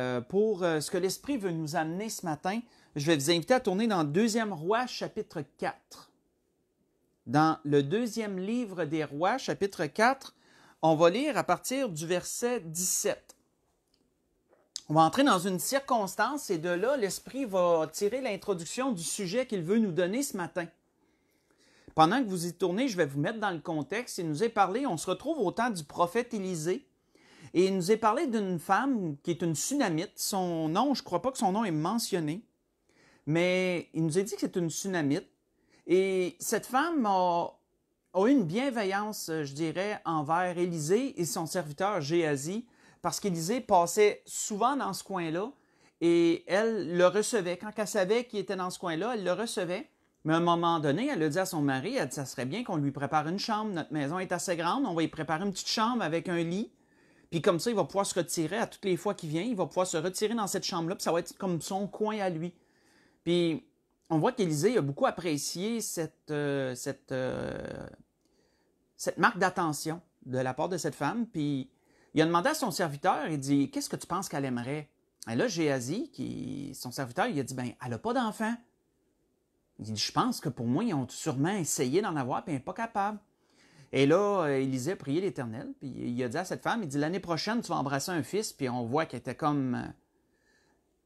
Euh, pour euh, ce que l'Esprit veut nous amener ce matin, je vais vous inviter à tourner dans 2e Roi, chapitre 4. Dans le deuxième livre des Rois, chapitre 4, on va lire à partir du verset 17. On va entrer dans une circonstance et de là, l'Esprit va tirer l'introduction du sujet qu'il veut nous donner ce matin. Pendant que vous y tournez, je vais vous mettre dans le contexte. Il nous est parlé, on se retrouve au temps du prophète Élisée. Et il nous a parlé d'une femme qui est une tsunamite. Son nom, je ne crois pas que son nom est mentionné, mais il nous a dit que c'est une tsunamite. Et cette femme a, eu une bienveillance, euh, je dirais, envers Élisée et son serviteur Géasi, parce qu'Élisée passait souvent dans ce coin-là et elle le recevait. Quand elle savait qu'il était dans ce coin-là, elle le recevait. Mais à un moment donné, elle a dit à son mari, elle dit, ça serait bien qu'on lui prépare une chambre, notre maison est assez grande, on va y préparer une petite chambre avec un lit. Puis comme ça, il va pouvoir se retirer à toutes les fois qu'il vient. Il va pouvoir se retirer dans cette chambre-là, puis ça va être comme son coin à lui. Puis on voit qu'Élisée a beaucoup apprécié cette, euh, cette, euh, cette marque d'attention de la part de cette femme. Puis il a demandé à son serviteur, il dit Qu'est-ce que tu penses qu'elle aimerait Et là, Géasi, qui, son serviteur, il a dit Ben, elle n'a pas d'enfant. Il dit Je pense que pour moi, ils ont sûrement essayé d'en avoir, puis elle n'est pas capable. Et là, euh, Élisée a prié l'Éternel, puis il a dit à cette femme, il dit, l'année prochaine, tu vas embrasser un fils, puis on voit qu'elle était comme... Euh,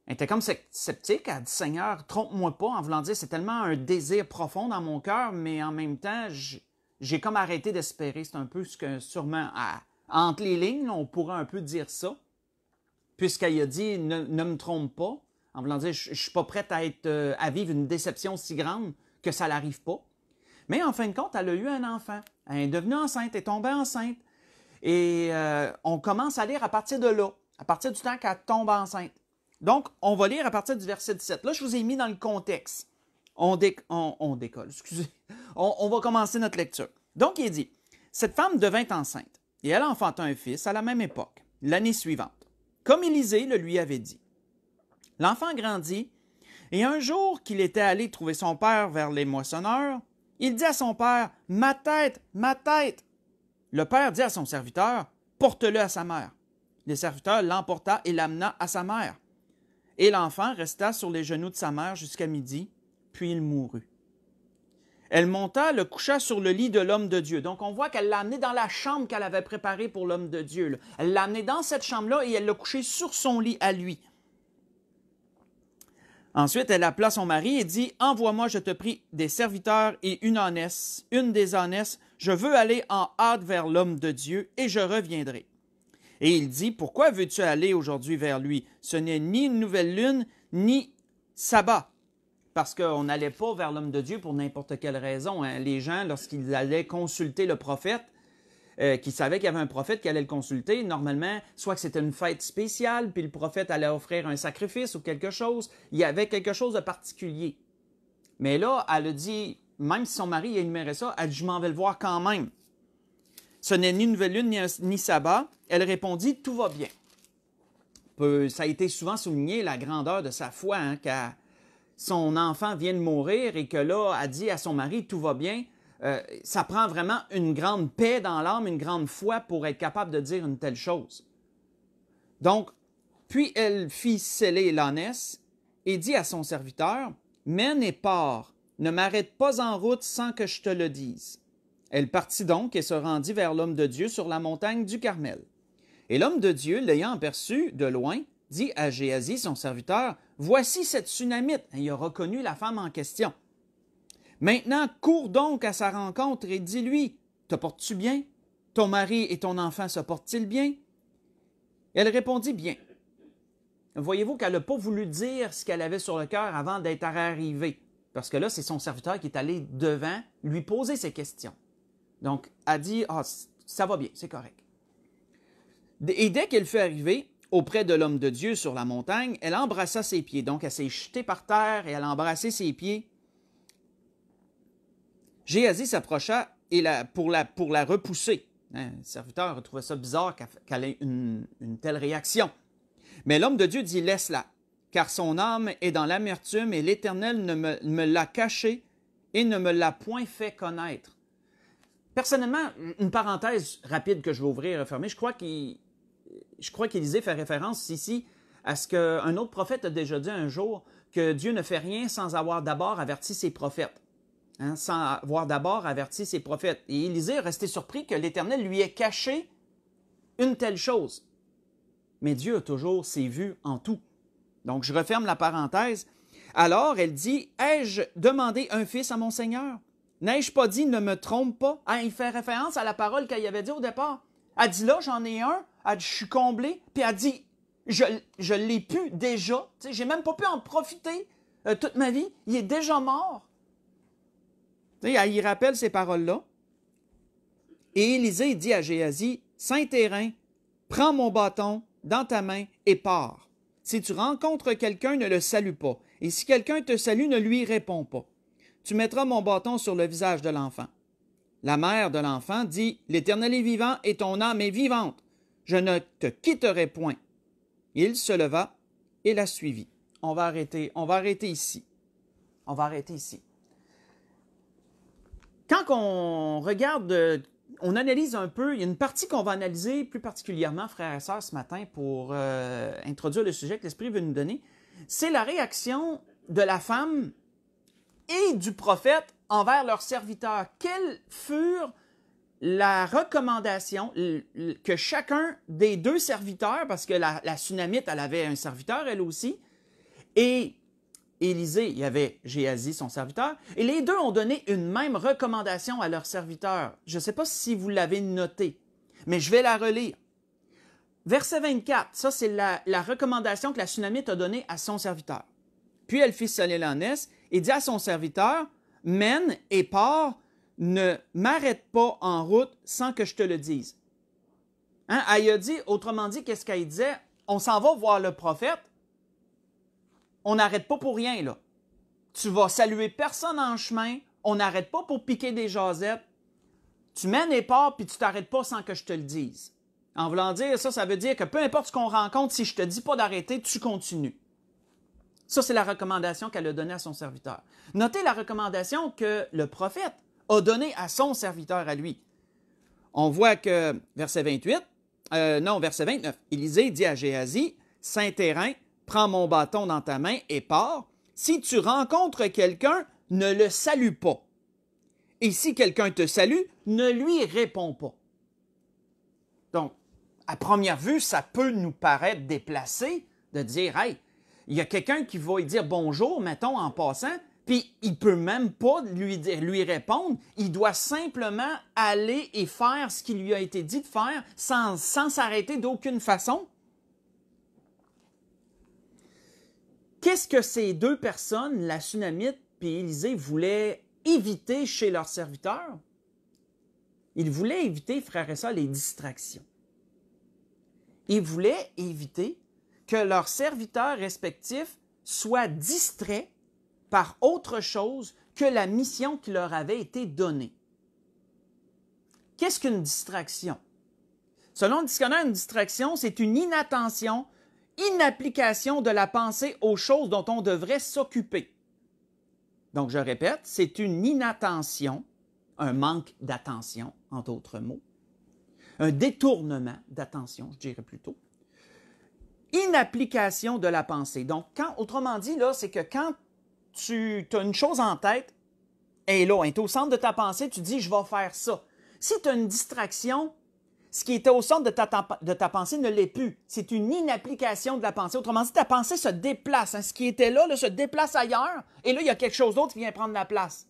était comme sceptique, elle a dit Seigneur, trompe-moi pas en voulant dire c'est tellement un désir profond dans mon cœur, mais en même temps, j'ai comme arrêté d'espérer. C'est un peu ce que sûrement entre les lignes, on pourrait un peu dire ça, puisqu'elle a dit ne, me trompe pas, en voulant dire je, je suis pas prête à être euh, à vivre une déception si grande que ça n'arrive pas. Mais en fin de compte, elle a eu un enfant. Elle est devenue enceinte, elle est tombée enceinte. Et euh, on commence à lire à partir de là, à partir du temps qu'elle tombe enceinte. Donc, on va lire à partir du verset 17. Là, je vous ai mis dans le contexte. On, décolle, excusez. On, on va commencer notre lecture. Donc, il dit, cette femme devint enceinte et elle enfanta un fils à la même époque, l'année suivante, comme Élisée le lui avait dit. L'enfant grandit, et un jour qu'il était allé trouver son père vers les moissonneurs, il dit à son père, Ma tête, ma tête. Le père dit à son serviteur, Porte-le à sa mère. Le serviteur l'emporta et l'amena à sa mère. Et l'enfant resta sur les genoux de sa mère jusqu'à midi, puis il mourut. Elle monta, le coucha sur le lit de l'homme de Dieu. Donc on voit qu'elle l'a amené dans la chambre qu'elle avait préparée pour l'homme de Dieu. Elle l'a amené dans cette chambre-là et elle l'a couché sur son lit à lui. Ensuite, elle appela son mari et dit Envoie-moi, je te prie, des serviteurs et une ânesse, une des ânesses. Je veux aller en hâte vers l'homme de Dieu et je reviendrai. Et il dit Pourquoi veux-tu aller aujourd'hui vers lui Ce n'est ni une nouvelle lune, ni sabbat. Parce qu'on n'allait pas vers l'homme de Dieu pour n'importe quelle raison. Hein. Les gens, lorsqu'ils allaient consulter le prophète, euh, qui savait qu'il y avait un prophète qui allait le consulter, normalement, soit que c'était une fête spéciale, puis le prophète allait offrir un sacrifice ou quelque chose, il y avait quelque chose de particulier. Mais là, elle a dit, même si son mari énumérait ça, elle dit, je m'en vais le voir quand même. Ce n'est ni nouvelle lune, ni, un, sabbat. Elle répondit, tout va bien. ça a été souvent souligné, la grandeur de sa foi, car hein, son enfant vient de mourir et que là, elle dit à son mari, tout va bien. Euh, ça prend vraiment une grande paix dans l'âme, une grande foi pour être capable de dire une telle chose. Donc, puis elle fit sceller l'ânesse et dit à son serviteur, Mène et pars, ne m'arrête pas en route sans que je te le dise. Elle partit donc et se rendit vers l'homme de Dieu sur la montagne du Carmel. Et l'homme de Dieu, l'ayant aperçu de loin, dit à Géasi, son serviteur, Voici cette tsunamite. Il a reconnu la femme en question. Maintenant, cours donc à sa rencontre et dis-lui Te portes-tu bien Ton mari et ton enfant se portent-ils bien Elle répondit Bien. Voyez-vous qu'elle n'a pas voulu dire ce qu'elle avait sur le cœur avant d'être arrivée, parce que là, c'est son serviteur qui est allé devant lui poser ses questions. Donc, elle dit Ah, ça va bien, c'est correct. Et dès qu'elle fut arrivée, auprès de l'homme de Dieu sur la montagne, elle embrassa ses pieds. Donc, elle s'est jetée par terre et elle a embrassé ses pieds. Géasi s'approcha et pour, la, repousser. Hein, le serviteur trouvait ça bizarre qu'elle ait une, telle réaction. Mais l'homme de Dieu dit Laisse-la, car son âme est dans l'amertume et l'Éternel ne me, l'a cachée et ne me l'a point fait connaître. Personnellement, une parenthèse rapide que je vais ouvrir et refermer, je crois qu'il je crois qu'Élisée fait référence ici à ce qu'un autre prophète a déjà dit un jour, que Dieu ne fait rien sans avoir d'abord averti ses prophètes. Hein, sans avoir d'abord averti ses prophètes. Et Élisée est resté surpris que l'Éternel lui ait caché une telle chose. Mais Dieu a toujours ses vues en tout. Donc je referme la parenthèse. Alors elle dit, Ai-je demandé un fils à mon Seigneur? N'ai-je pas dit, ne me trompe pas? Ah il fait référence à la parole qu'elle avait dit au départ. Elle dit, là, j'en ai un. je suis comblé. Puis elle dit, je, l'ai pu déjà. Je n'ai même pas pu en profiter euh, toute ma vie. Il est déjà mort il rappelle ces paroles-là. Et Élisée dit à Géasi, Saint terrain, prends mon bâton dans ta main et pars. Si tu rencontres quelqu'un, ne le salue pas. Et si quelqu'un te salue, ne lui réponds pas. Tu mettras mon bâton sur le visage de l'enfant. La mère de l'enfant dit, L'Éternel est vivant et ton âme est vivante. Je ne te quitterai point. Il se leva et la suivit. On va arrêter, on va arrêter ici. On va arrêter ici quand on regarde, euh, on analyse un peu, il y a une partie qu'on va analyser plus particulièrement, frères et sœurs, ce matin, pour euh, introduire le sujet que l'Esprit veut nous donner, c'est la réaction de la femme et du prophète envers leurs serviteurs. Quelle furent la recommandation que chacun des deux serviteurs, parce que la, la elle avait un serviteur, elle aussi, et Élisée, il y avait Géasi, son serviteur, et les deux ont donné une même recommandation à leur serviteur. Je ne sais pas si vous l'avez noté, mais je vais la relire. Verset 24, ça c'est la, recommandation que la tsunamite a donnée à son serviteur. Puis elle fit sonner en et dit à son serviteur, Mène et pars, ne m'arrête pas en route sans que je te le dise. Hein? dit, autrement dit, qu'est-ce qu'elle disait? On s'en va voir le prophète, on n'arrête pas pour rien, là. Tu vas saluer personne en chemin, on n'arrête pas pour piquer des jasettes. Tu mènes et pars, puis tu t'arrêtes pas sans que je te le dise. En voulant dire ça, ça veut dire que peu importe ce qu'on rencontre, si je te dis pas d'arrêter, tu continues. Ça, c'est la recommandation qu'elle a donnée à son serviteur. Notez la recommandation que le prophète a donnée à son serviteur, à lui. On voit que verset 28, euh, non, verset 29, Élisée dit à Géasi, Saint-Terrain, prends mon bâton dans ta main et pars. Si tu rencontres quelqu'un, ne le salue pas. Et si quelqu'un te salue, ne lui réponds pas. Donc, à première vue, ça peut nous paraître déplacé de dire Hey, il y a quelqu'un qui va lui dire bonjour, mettons, en passant, puis il peut même pas lui, dire, lui répondre. Il doit simplement aller et faire ce qui lui a été dit de faire sans s'arrêter d'aucune façon. Qu'est-ce que ces deux personnes, la Tsunamite et Élisée, voulaient éviter chez leurs serviteurs? Ils voulaient éviter, frères et sœurs, les distractions. Ils voulaient éviter que leurs serviteurs respectifs soient distraits par autre chose que la mission qui leur avait été donnée. Qu'est-ce qu'une distraction? Selon le dictionnaire, une distraction, c'est une inattention inapplication de la pensée aux choses dont on devrait s'occuper. Donc, je répète, c'est une inattention, un manque d'attention, en d'autres mots, un détournement d'attention, je dirais plutôt, inapplication de la pensée. Donc, quand, autrement dit, là, c'est que quand tu as une chose en tête, et là, elle est au centre de ta pensée, tu dis, je vais faire ça. Si tu as une distraction, ce qui était au centre de ta, pensée ne l'est plus. C'est une inapplication de la pensée. Autrement dit, ta pensée se déplace. Hein. Ce qui était là, se déplace ailleurs. Et là, il y a quelque chose d'autre qui vient prendre la place.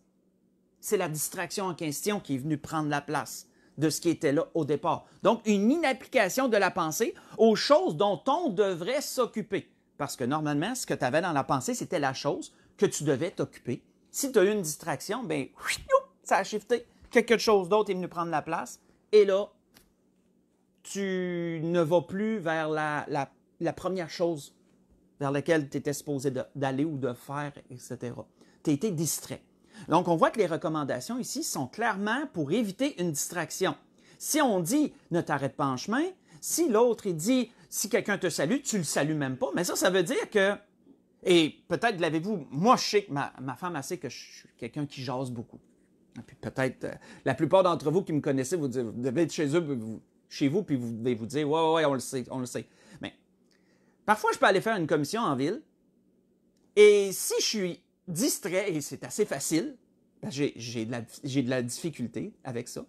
C'est la distraction en question qui est venue prendre la place de ce qui était là au départ. Donc, une inapplication de la pensée aux choses dont on devrait s'occuper. Parce que normalement, ce que tu avais dans la pensée, c'était la chose que tu devais t'occuper. Si tu as eu une distraction, ben, ça a shifté. Quelque chose d'autre est venu prendre la place. Et là, tu ne vas plus vers la, première chose vers laquelle tu étais supposé d'aller ou de faire, etc. Tu as été distrait. Donc, on voit que les recommandations ici sont clairement pour éviter une distraction. Si on dit ne t'arrête pas en chemin, si l'autre dit si quelqu'un te salue, tu le salues même pas, mais ça, ça veut dire que, et peut-être l'avez-vous, moi je sais que ma, femme, elle sait que je suis quelqu'un qui jase beaucoup. puis peut-être, euh, la plupart d'entre vous qui me connaissez, vous, vous devez être chez eux, vous, chez vous, puis vous devez vous dire Ouais, ouais, on le sait, on le sait. Mais parfois, je peux aller faire une commission en ville, et si je suis distrait, et c'est assez facile, j'ai de, de, la difficulté avec ça.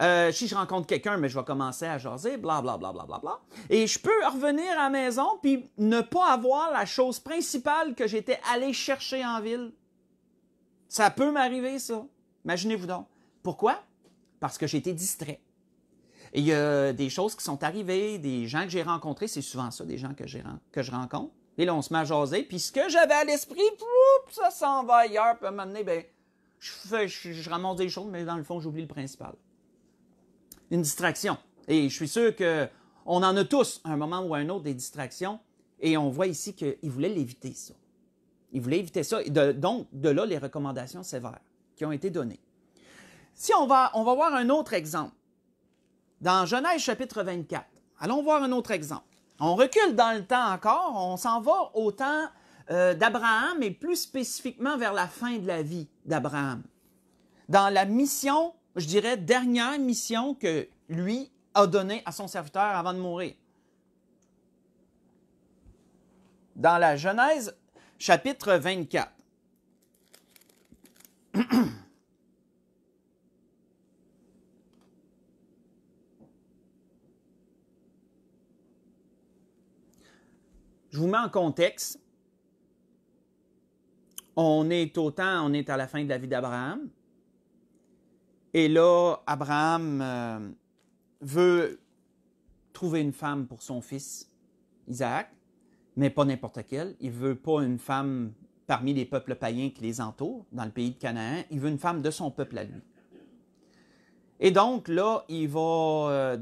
Euh, si je rencontre quelqu'un, mais je vais commencer à jaser, bla bla bla bla bla bla. Et je peux revenir à la maison puis ne pas avoir la chose principale que j'étais allé chercher en ville. Ça peut m'arriver ça. Imaginez-vous donc. Pourquoi Parce que j'étais distrait il y a des choses qui sont arrivées, des gens que j'ai rencontrés, c'est souvent ça, des gens que, que je rencontre. Et là, on se met à jaser, puis ce que j'avais à l'esprit, ça s'en va ailleurs, puis à un ben, je, fais, je, ramasse des choses, mais dans le fond, j'oublie le principal. Une distraction. Et je suis sûr qu'on en a tous, à un moment ou à un autre, des distractions. Et on voit ici qu'il voulait l'éviter, ça. Il voulait éviter ça. Et donc, de là, les recommandations sévères qui ont été données. Si on va, on va voir un autre exemple dans Genèse chapitre 24. Allons voir un autre exemple. On recule dans le temps encore, on s'en va au temps euh, d'Abraham et plus spécifiquement vers la fin de la vie d'Abraham. Dans la mission, je dirais, dernière mission que lui a donnée à son serviteur avant de mourir. Dans la Genèse chapitre 24. Je vous mets en contexte. On est au temps, on est à la fin de la vie d'Abraham. Et là, Abraham euh, veut trouver une femme pour son fils, Isaac, mais pas n'importe quelle. Il veut pas une femme parmi les peuples païens qui les entourent dans le pays de Canaan. Il veut une femme de son peuple à lui. Et donc, là, il va euh,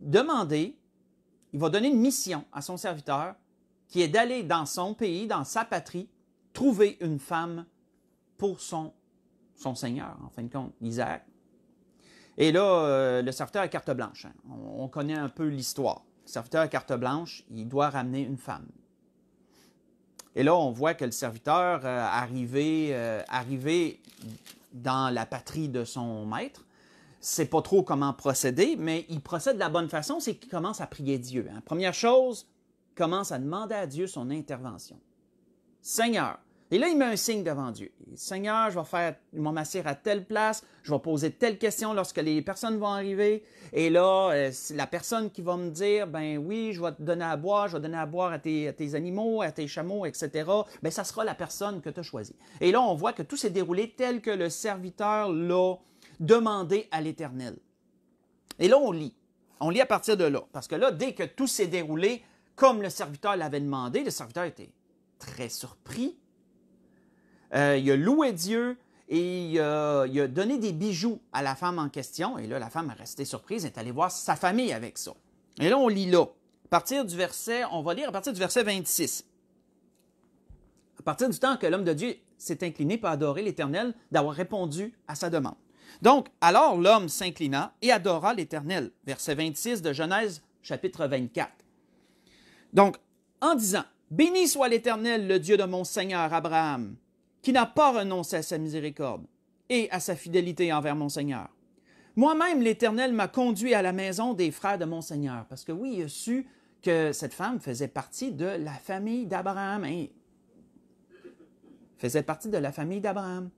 demander, il va donner une mission à son serviteur qui est d'aller dans son pays, dans sa patrie, trouver une femme pour son, son Seigneur, en fin de compte, Isaac. Et là, euh, le serviteur à carte blanche, hein. on, connaît un peu l'histoire. Le serviteur à carte blanche, il doit ramener une femme. Et là, on voit que le serviteur, euh, euh, arrivé, dans la patrie de son maître, sait pas trop comment procéder, mais il procède de la bonne façon, c'est qu'il commence à prier Dieu. Hein. Première chose, commence à demander à Dieu son intervention. Seigneur, et là, il met un signe devant Dieu. Seigneur, je vais faire, mon m'asseoir à telle place, je vais poser telle question lorsque les personnes vont arriver. Et là, euh, la personne qui va me dire, ben oui, je vais te donner à boire, je vais donner à boire à tes, animaux, à tes chameaux, etc. Ben, ça sera la personne que tu as choisie. Et là, on voit que tout s'est déroulé tel que le serviteur l'a demandé à l'Éternel. Et là, on lit. On lit à partir de là. Parce que là, dès que tout s'est déroulé comme le serviteur l'avait demandé. Le serviteur était très surpris. Euh, il a loué Dieu et il a, donné des bijoux à la femme en question. Et là, la femme est restée surprise, et est allée voir sa famille avec ça. Et là, on lit là. À partir du verset, on va lire à partir du verset 26. À partir du temps que l'homme de Dieu s'est incliné pour adorer l'Éternel, d'avoir répondu à sa demande. Donc, alors l'homme s'inclina et adora l'Éternel. Verset 26 de Genèse chapitre 24. Donc, en disant, Béni soit l'Éternel, le Dieu de mon Seigneur Abraham, qui n'a pas renoncé à sa miséricorde et à sa fidélité envers mon Seigneur. Moi-même, l'Éternel m'a conduit à la maison des frères de mon Seigneur, parce que oui, il a su que cette femme faisait partie de la famille d'Abraham. Hein? Faisait partie de la famille d'Abraham.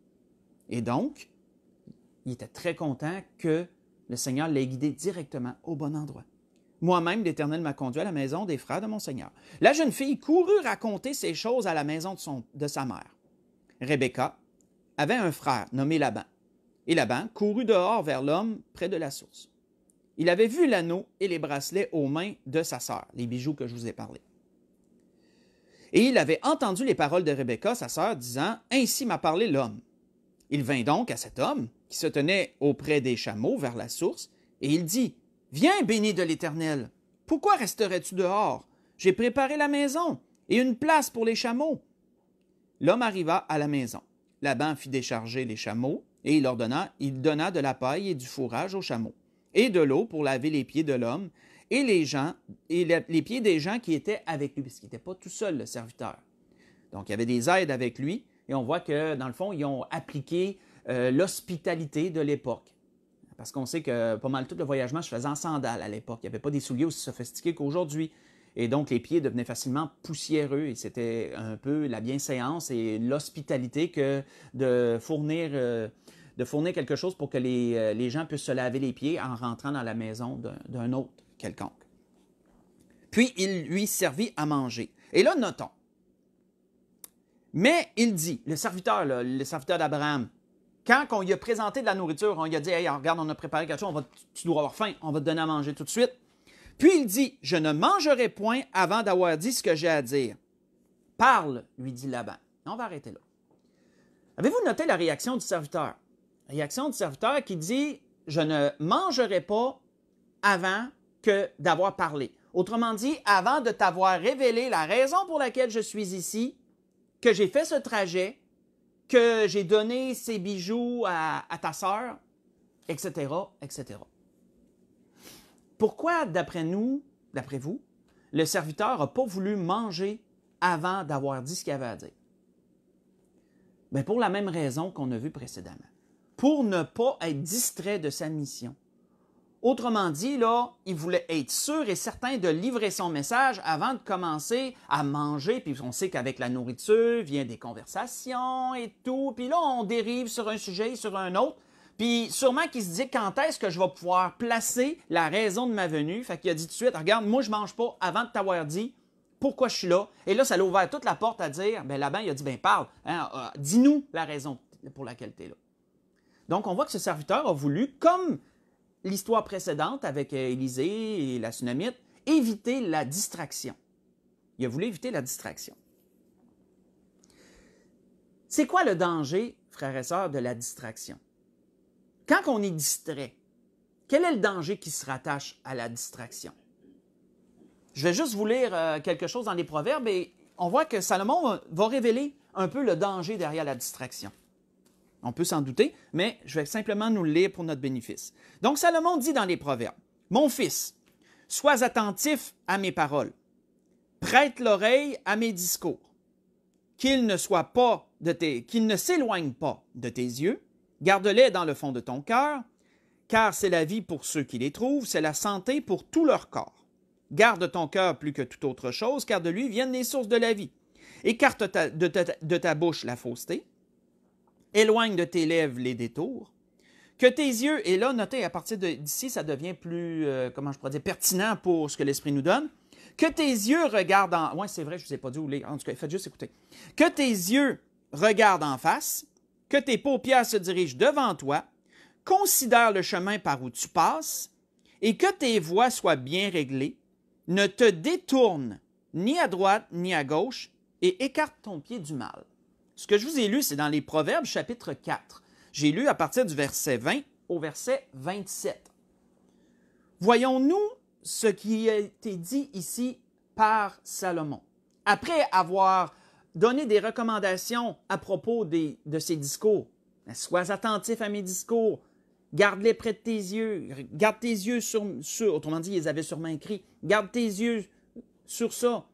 Et donc, il était très content que le Seigneur l'ait guidée directement au bon endroit. Moi-même, l'Éternel m'a conduit à la maison des frères de mon Seigneur. La jeune fille courut raconter ces choses à la maison de, son, de sa mère. Rebecca avait un frère nommé Laban. Et Laban courut dehors vers l'homme près de la source. Il avait vu l'anneau et les bracelets aux mains de sa sœur, les bijoux que je vous ai parlé. Et il avait entendu les paroles de Rebecca, sa sœur, disant Ainsi m'a parlé l'homme. Il vint donc à cet homme qui se tenait auprès des chameaux vers la source, et il dit Viens, béni de l'Éternel. Pourquoi resterais-tu dehors? J'ai préparé la maison et une place pour les chameaux. L'homme arriva à la maison. Laban fit décharger les chameaux, et il ordonna, il donna de la paille et du fourrage aux chameaux, et de l'eau pour laver les pieds de l'homme et les gens, et les, pieds des gens qui étaient avec lui, parce qu'il n'était pas tout seul, le serviteur. Donc, il y avait des aides avec lui, et on voit que, dans le fond, ils ont appliqué euh, l'hospitalité de l'époque. Parce qu'on sait que pas mal tout le voyagement se faisais en sandales à l'époque. Il n'y avait pas des souliers aussi sophistiqués qu'aujourd'hui. Et donc, les pieds devenaient facilement poussiéreux et c'était un peu la bienséance et l'hospitalité que de fournir, euh, de fournir quelque chose pour que euh, les, gens puissent se laver les pieds en rentrant dans la maison d'un autre quelconque. Puis il lui servit à manger. Et là, notons. Mais il dit, le serviteur, le serviteur d'Abraham, quand on lui a présenté de la nourriture, on lui a dit Hey, regarde, on a préparé quelque chose, on va, tu dois avoir faim, on va te donner à manger tout de suite. Puis il dit Je ne mangerai point avant d'avoir dit ce que j'ai à dire. Parle, lui dit Laban. On va arrêter là. Avez-vous noté la réaction du serviteur La réaction du serviteur qui dit Je ne mangerai pas avant que d'avoir parlé. Autrement dit, avant de t'avoir révélé la raison pour laquelle je suis ici, que j'ai fait ce trajet, que j'ai donné ces bijoux à, ta sœur, etc., etc. Pourquoi, d'après nous, d'après vous, le serviteur n'a pas voulu manger avant d'avoir dit ce qu'il avait à dire? Ben, pour la même raison qu'on a vu précédemment. Pour ne pas être distrait de sa mission. Autrement dit, là, il voulait être sûr et certain de livrer son message avant de commencer à manger. Puis on sait qu'avec la nourriture vient des conversations et tout. Puis là, on dérive sur un sujet et sur un autre. Puis sûrement qu'il se dit quand est-ce que je vais pouvoir placer la raison de ma venue. Fait qu'il a dit tout de suite, regarde, moi je mange pas avant de t'avoir dit pourquoi je suis là. Et là, ça l'a ouvert toute la porte à dire, ben là-bas, il a dit, ben parle, hein, euh, dis-nous la raison pour laquelle tu es là. Donc on voit que ce serviteur a voulu, comme l'histoire précédente avec euh, Élisée et la tsunamite, éviter la distraction. Il a voulu éviter la distraction. C'est quoi le danger, frères et sœurs, de la distraction? Quand on est distrait, quel est le danger qui se rattache à la distraction? Je vais juste vous lire euh, quelque chose dans les proverbes et on voit que Salomon va révéler un peu le danger derrière la distraction. On peut s'en douter, mais je vais simplement nous le lire pour notre bénéfice. Donc Salomon dit dans les Proverbes, Mon fils, sois attentif à mes paroles, prête l'oreille à mes discours, qu'ils ne soient pas de tes, qu'ils ne s'éloignent pas de tes yeux, garde-les dans le fond de ton cœur, car c'est la vie pour ceux qui les trouvent, c'est la santé pour tout leur corps. Garde ton cœur plus que toute autre chose, car de lui viennent les sources de la vie. Écarte de ta bouche la fausseté, Éloigne de tes lèvres les détours. Que tes yeux, et là, notez, à partir d'ici, ça devient plus, euh, comment je pourrais dire, pertinent pour ce que l'Esprit nous donne. Que tes yeux regardent en... c'est vrai, je pas dit où les... En tout cas, juste Que tes yeux regardent en face, que tes paupières se dirigent devant toi, considère le chemin par où tu passes, et que tes voix soient bien réglées. Ne te détourne ni à droite ni à gauche, et écarte ton pied du mal. Ce que je vous ai lu, c'est dans les Proverbes chapitre 4. J'ai lu à partir du verset 20 au verset 27. Voyons-nous ce qui a été dit ici par Salomon. Après avoir donné des recommandations à propos de ses discours, sois attentif à mes discours, garde-les près de tes yeux, garde tes yeux sur, sur, autrement dit, ils avaient sûrement écrit, garde tes yeux sur ça,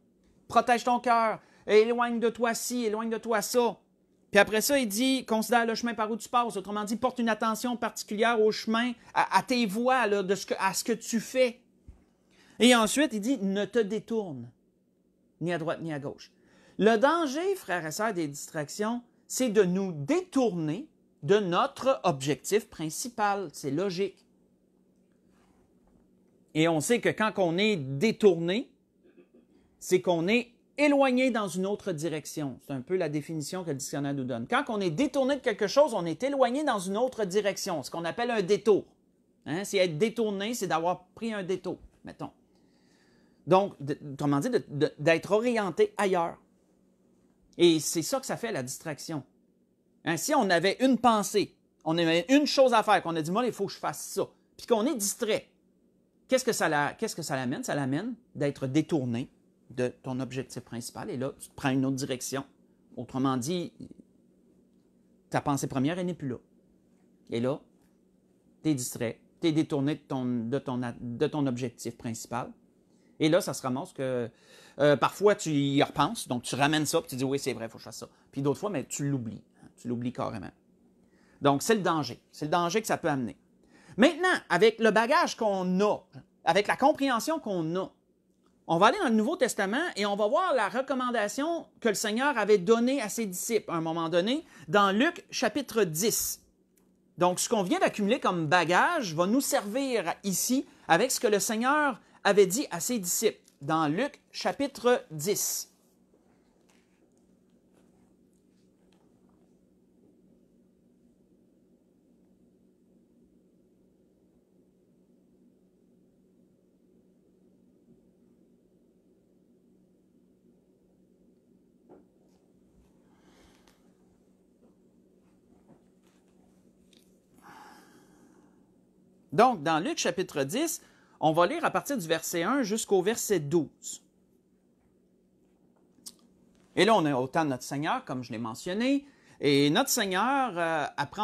protège ton cœur, éloigne de toi ci, éloigne de toi ça. Puis après ça, il dit, considère le chemin par où tu passes. Autrement dit, porte une attention particulière au chemin, à, tes voies, là, de ce à ce que tu fais. Et ensuite, il dit, ne te détourne, ni à droite ni à gauche. Le danger, frères et sœurs, des distractions, c'est de nous détourner de notre objectif principal. C'est logique. Et on sait que quand on est détourné, c'est qu'on est éloigné dans une autre direction. C'est un peu la définition que le dictionnaire nous donne. Quand on est détourné de quelque chose, on est éloigné dans une autre direction, ce qu'on appelle un détour. Hein? Si être détourné, c'est d'avoir pris un détour, mettons. Donc, comment dire, d'être orienté ailleurs. Et c'est ça que ça fait la distraction. Ainsi, hein? on avait une pensée, on avait une chose à faire, qu'on a dit, moi, il faut que je fasse ça, puis qu'on est distrait. Qu'est-ce que ça l'amène? ça l'amène d'être détourné de ton objectif principal et là, tu te prends une autre direction. Autrement dit, ta pensée première, elle n'est plus là. Et là, tu es distrait, tu es détourné de ton, de, ton, de ton objectif principal. Et là, ça se ramasse que euh, parfois tu y repenses, donc tu ramènes ça, puis tu dis oui, c'est vrai, il faut que je fasse ça. Puis d'autres fois, mais tu l'oublies. Hein. tu l'oublies carrément. Donc, c'est le danger. C'est le danger que ça peut amener. Maintenant, avec le bagage qu'on a, avec la compréhension qu'on a on va aller dans le Nouveau Testament et on va voir la recommandation que le Seigneur avait donnée à ses disciples à un moment donné dans Luc chapitre 10. Donc, ce qu'on vient d'accumuler comme bagage va nous servir ici avec ce que le Seigneur avait dit à ses disciples dans Luc chapitre 10. Donc, dans Luc chapitre 10, on va lire à partir du verset 1 jusqu'au verset 12. Et là, on est au temps de notre Seigneur, comme je l'ai mentionné. Et notre Seigneur, euh, après,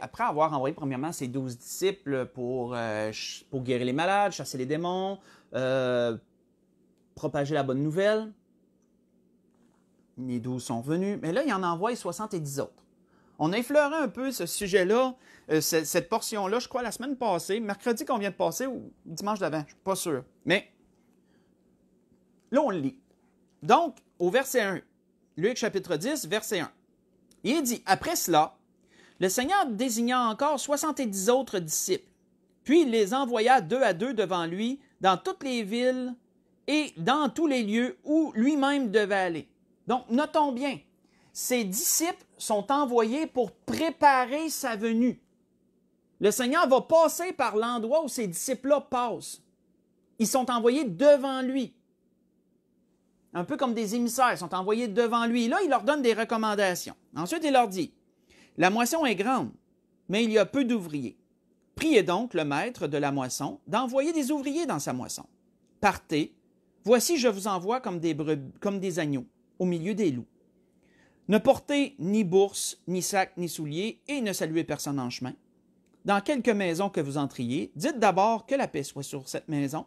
après avoir envoyé premièrement ses douze disciples pour, euh, guérir les malades, chasser les démons, euh, propager la bonne nouvelle, les douze sont venus, mais là, il en envoie 70 autres. On a un peu ce sujet-là, euh, cette portion-là, je crois, la semaine passée, mercredi qu'on vient de passer ou dimanche d'avant, je ne suis pas sûr. Mais là, on le lit. Donc, au verset 1, Luc chapitre 10, verset 1. Il dit, après cela, le Seigneur désigna encore soixante-dix autres disciples, puis les envoya deux à deux devant lui dans toutes les villes et dans tous les lieux où lui-même devait aller. Donc, notons bien, ses disciples sont envoyés pour préparer sa venue. Le Seigneur va passer par l'endroit où ses disciples-là passent. Ils sont envoyés devant lui. Un peu comme des émissaires, ils sont envoyés devant lui. là, il leur donne des recommandations. Ensuite, il leur dit, La moisson est grande, mais il y a peu d'ouvriers. Priez donc le maître de la moisson d'envoyer des ouvriers dans sa moisson. Partez, voici je vous envoie comme des, comme des agneaux au milieu des loups. Ne portez ni bourse, ni sac, ni souliers, et ne saluez personne en chemin. Dans quelque maison que vous entriez, dites d'abord que la paix soit sur cette maison.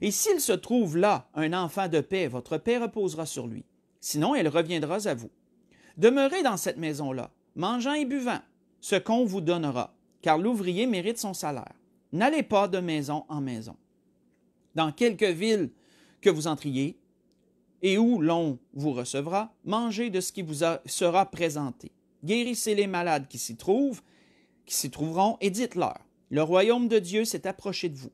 Et s'il se trouve là un enfant de paix, votre paix reposera sur lui. Sinon, elle reviendra à vous. Demeurez dans cette maison-là, mangeant et buvant ce qu'on vous donnera, car l'ouvrier mérite son salaire. N'allez pas de maison en maison. Dans quelque ville que vous entriez, et où l'on vous recevra, mangez de ce qui vous sera présenté. Guérissez les malades qui s'y trouvent, qui s'y trouveront, et dites-leur, le royaume de Dieu s'est approché de vous.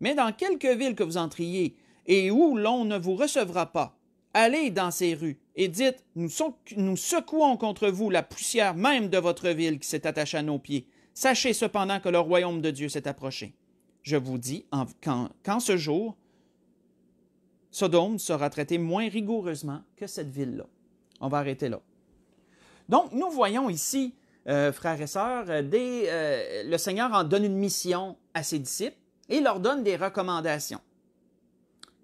Mais dans quelque ville que vous entriez, et où l'on ne vous recevra pas, allez dans ces rues, et dites, nous, secouons contre vous la poussière même de votre ville qui s'est attachée à nos pieds. Sachez cependant que le royaume de Dieu s'est approché. Je vous dis qu'en ce jour, Sodome sera traité moins rigoureusement que cette ville-là. On va arrêter là. Donc, nous voyons ici, euh, frères et sœurs, euh, des, euh, le Seigneur en donne une mission à ses disciples et leur donne des recommandations.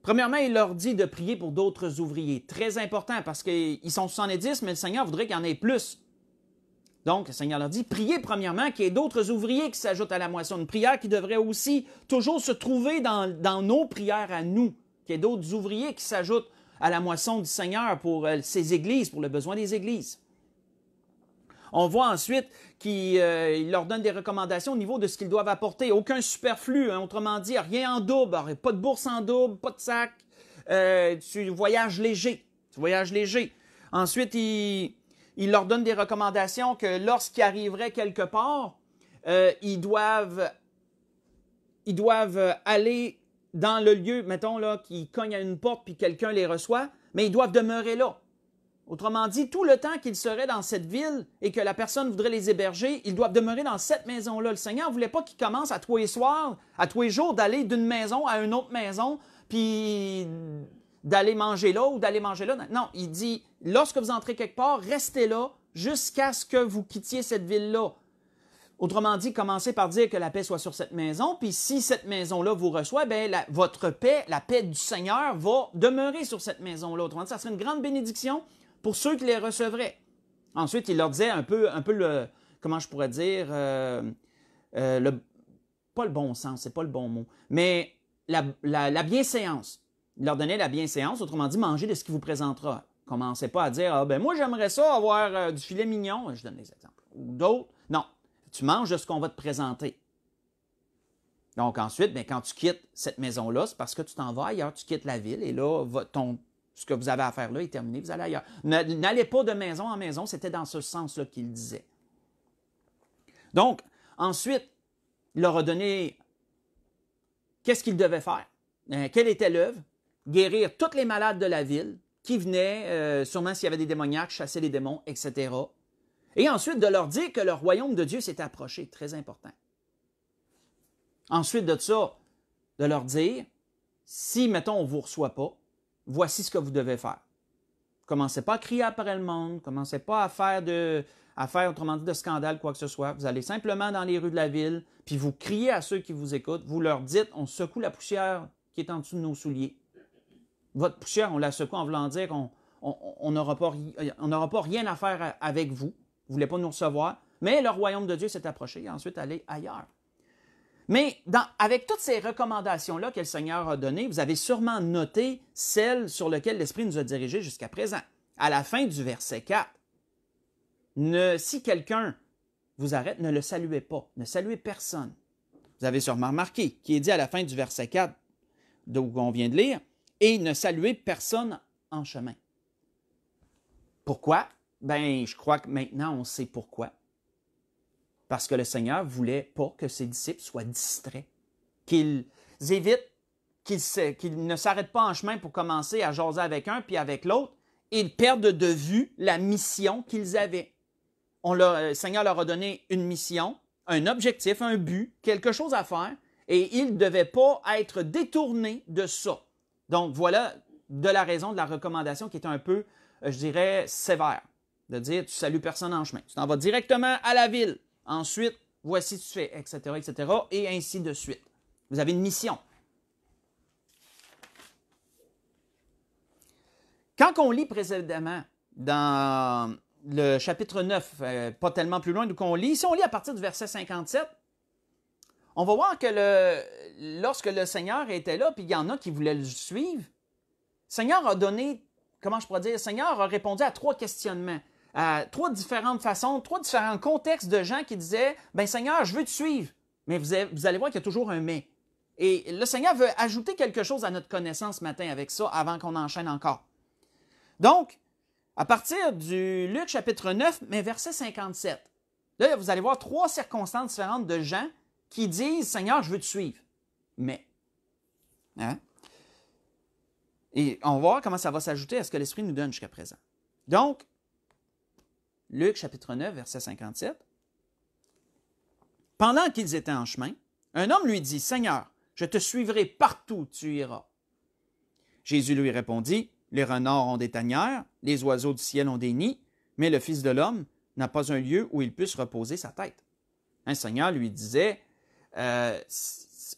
Premièrement, il leur dit de prier pour d'autres ouvriers. Très important parce qu'ils sont 70, mais le Seigneur voudrait qu'il y en ait plus. Donc, le Seigneur leur dit, priez premièrement qu'il y ait d'autres ouvriers qui s'ajoutent à la moisson. Une prière qui devrait aussi toujours se trouver dans nos prières à nous qu'il d'autres ouvriers qui s'ajoutent à la moisson du Seigneur pour ses euh, églises, pour le besoin des églises. On voit ensuite qu'il euh, leur donne des recommandations au niveau de ce qu'ils doivent apporter. Aucun superflu, hein. autrement dit, rien en double. pas de bourse en double, pas de sac. Euh, tu voyages léger. léger. Ensuite, il, leur donne des recommandations que lorsqu'ils arriveraient quelque part, euh, ils, doivent, ils doivent aller dans le lieu, mettons, là, qui cognent à une porte puis quelqu'un les reçoit, mais ils doivent demeurer là. Autrement dit, tout le temps qu'ils seraient dans cette ville et que la personne voudrait les héberger, ils doivent demeurer dans cette maison-là. Le Seigneur ne voulait pas qu'ils commencent à tous les soirs, à tous les jours, d'aller d'une maison à une autre maison, puis d'aller manger là ou d'aller manger là. Non, il dit, lorsque vous entrez quelque part, restez là jusqu'à ce que vous quittiez cette ville-là. Autrement dit, commencez par dire que la paix soit sur cette maison, puis si cette maison-là vous reçoit, ben votre paix, la paix du Seigneur, va demeurer sur cette maison-là. Autrement dit, ça serait une grande bénédiction pour ceux qui les recevraient. Ensuite, il leur disait un peu, un peu le, comment je pourrais dire, euh, euh, le, pas le bon sens, c'est pas le bon mot, mais la, bienséance. Il leur donnait la bienséance, autrement dit, mangez de ce qui vous présentera. Commencez pas à dire, ah ben moi j'aimerais ça avoir euh, du filet mignon, je donne des exemples, ou d'autres tu manges de ce qu'on va te présenter. Donc ensuite, mais ben, quand tu quittes cette maison-là, c'est parce que tu t'en vas ailleurs, tu quittes la ville et là, ton, ce que vous avez à faire là est terminé, vous allez ailleurs. N'allez pas de maison en maison, c'était dans ce sens-là qu'il disait. Donc, ensuite, il leur a donné qu'est-ce qu'ils devaient faire, euh, quelle était l'œuvre, guérir tous les malades de la ville qui venaient, euh, sûrement s'il y avait des démoniaques, chasser les démons, etc. Et ensuite de leur dire que le royaume de Dieu s'est approché, très important. Ensuite de ça, de leur dire, si, mettons, on ne vous reçoit pas, voici ce que vous devez faire. Commencez pas à crier après le monde, commencez pas à faire de, faire, autrement dit, de scandale, quoi que ce soit. Vous allez simplement dans les rues de la ville, puis vous criez à ceux qui vous écoutent, vous leur dites, on secoue la poussière qui est en dessous de nos souliers. Votre poussière, on la secoue en voulant dire qu'on n'aura on, on, pas, pas rien à faire avec vous ne voulez pas nous recevoir, mais le royaume de Dieu s'est approché et ensuite allé ailleurs. Mais avec toutes ces recommandations-là que le Seigneur a données, vous avez sûrement noté celle sur laquelle l'Esprit nous a dirigés jusqu'à présent. À la fin du verset 4, ne, si quelqu'un vous arrête, ne le saluez pas, ne saluez personne. Vous avez sûrement remarqué, qui est dit à la fin du verset 4, d'où on vient de lire, et ne saluez personne en chemin. Pourquoi? Ben, je crois que maintenant, on sait pourquoi. Parce que le Seigneur voulait pas que ses disciples soient distraits, qu'ils évitent, qu'ils, ne s'arrêtent pas en chemin pour commencer à jaser avec un puis avec l'autre, et ils perdent de vue la mission qu'ils avaient. On euh, le Seigneur leur a donné une mission, un objectif, un but, quelque chose à faire, et ils ne devaient pas être détournés de ça. Donc voilà de la raison de la recommandation qui est un peu, euh, je dirais, sévère de dire tu salues personne en chemin. Tu t'en vas directement à la ville. Ensuite, voici tu fais, etc., etc., et ainsi de suite. Vous avez une mission. Quand on lit précédemment dans le chapitre 9, euh, pas tellement plus loin d'où qu'on lit, si on lit à partir du verset 57, on va voir que le, lorsque le Seigneur était là, puis il y en a qui voulaient le suivre, le Seigneur a donné, comment je pourrais dire, le Seigneur a répondu à trois questionnements trois différentes façons, trois différents contextes de gens qui disaient Ben Seigneur, je veux te suivre. Mais vous, vous allez voir qu'il y a toujours un mais. Et le Seigneur veut ajouter quelque chose à notre connaissance ce matin avec ça avant qu'on enchaîne encore. Donc, à partir du Luc chapitre 9, mais verset 57, là, vous allez voir trois circonstances différentes de gens qui disent Seigneur, je veux te suivre. Mais. Hein? Et on va voir comment ça va s'ajouter à ce que l'Esprit nous donne jusqu'à présent. Donc, Luc chapitre 9, verset 57. Pendant qu'ils étaient en chemin, un homme lui dit, Seigneur, je te suivrai partout où tu iras. Jésus lui répondit, Les renards ont des tanières, les oiseaux du ciel ont des nids, mais le Fils de l'homme n'a pas un lieu où il puisse reposer sa tête. Un Seigneur lui disait, euh,